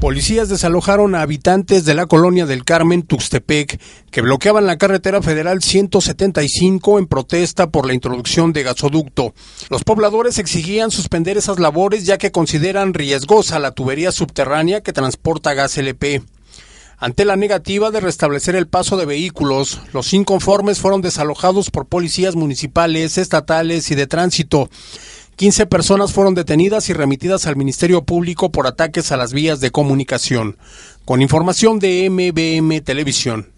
Policías desalojaron a habitantes de la colonia del Carmen Tuxtepec que bloqueaban la carretera federal 175 en protesta por la introducción de gasoducto. Los pobladores exigían suspender esas labores ya que consideran riesgosa la tubería subterránea que transporta gas LP. Ante la negativa de restablecer el paso de vehículos, los inconformes fueron desalojados por policías municipales, estatales y de tránsito. 15 personas fueron detenidas y remitidas al Ministerio Público por ataques a las vías de comunicación. Con información de MBM Televisión.